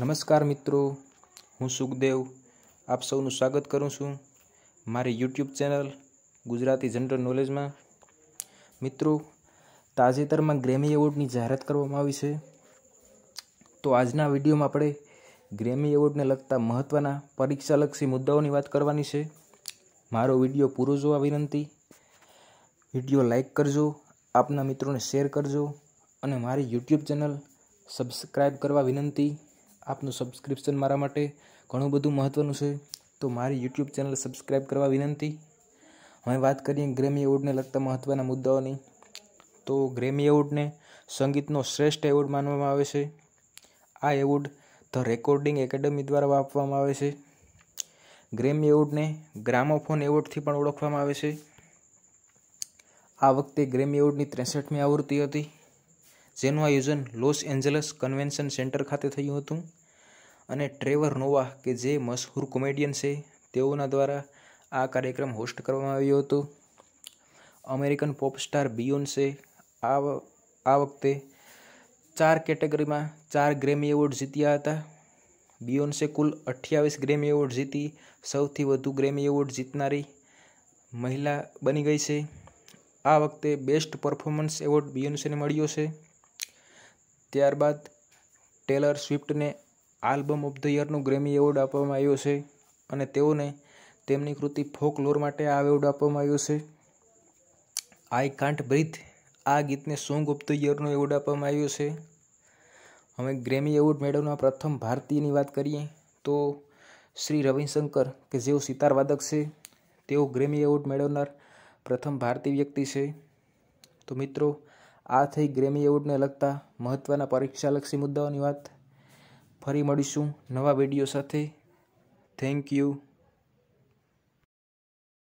નમસ્કાર મિત્રો હું સુખદેવ આપ સૌનું સ્વાગત કરું છું મારી યુટ્યુબ ચેનલ ગુજરાતી જનરલ નોલેજમાં મિત્રો તાજેતરમાં ગ્રેમી એવોર્ડની જાહેરાત કરવામાં આવી છે તો આજના વિડીયોમાં આપણે ગ્રેમી એવોર્ડને લગતા મહત્ત્વના પરીક્ષાલક્ષી મુદ્દાઓની વાત કરવાની છે મારો વિડીયો પૂરો જોવા વિનંતી વિડીયો લાઇક કરજો આપના મિત્રોને શેર કરજો અને મારી યુટ્યુબ ચેનલ સબસ્ક્રાઈબ કરવા વિનંતી આપનું સબસ્ક્રિપ્શન મારા માટે ઘણું બધું મહત્ત્વનું છે તો મારી યુટ્યુબ ચેનલ સબસ્ક્રાઈબ કરવા વિનંતી હવે વાત કરીએ ગ્રેમી એવોર્ડને લગતા મહત્ત્વના મુદ્દાઓની તો ગ્રેમી એવોર્ડને સંગીતનો શ્રેષ્ઠ એવોર્ડ માનવામાં આવે છે આ એવોર્ડ ધ રેકોર્ડિંગ એકેડમી દ્વારા આપવામાં આવે છે ગ્રેમી એવોર્ડને ગ્રામોફોન એવોર્ડથી પણ ઓળખવામાં આવે છે આ વખતે ગ્રેમી એવોર્ડની ત્રેસઠમી આવૃત્તિ હતી જેનું આયોજન લોસ એન્જલસ કન્વેન્શન સેન્ટર ખાતે થયું હતું અને ટ્રેવર નોવા કે જે મશહૂર કોમેડિયન છે તેઓના દ્વારા આ કાર્યક્રમ હોસ્ટ કરવામાં આવ્યો હતો અમેરિકન પોપ સ્ટાર બિયોન્સે આ આ વખતે ચાર કેટેગરીમાં ચાર ગ્રેમી એવોર્ડ જીત્યા હતા બિયોન્સે કુલ અઠ્યાવીસ ગ્રેમી એવોર્ડ જીતી સૌથી વધુ ગ્રેમી એવોર્ડ જીતનારી મહિલા બની ગઈ છે આ વખતે બેસ્ટ પરફોર્મન્સ એવોર્ડ બિયોન્સેને મળ્યો છે ત્યારબાદ ટેલર સ્વિફ્ટને આલ્બમ ઓફ ધ યરનું ગ્રેમી એવોર્ડ આપવામાં આવ્યો છે અને તેઓને તેમની કૃતિ ફોક લોર માટે આ એવોર્ડ આપવામાં આવ્યો છે આઈ કાન્ટ બ્રીથ આ ગીતને સોંગ ઓફ ધ યરનો એવોર્ડ આપવામાં આવ્યો છે હવે ગ્રેમી એવોર્ડ મેળવનાર પ્રથમ ભારતીયની વાત કરીએ તો શ્રી રવિશંકર કે જેઓ સિતારવાદક છે તેઓ ગ્રેમી એવોર્ડ મેળવનાર પ્રથમ ભારતીય વ્યક્તિ છે તો મિત્રો આ થઈ ગ્રેમી એવોર્ડને લગતા મહત્ત્વના પરીક્ષાલક્ષી મુદ્દાઓની વાત ફરી મળીશું નવા વિડીયો સાથે થેન્ક યુ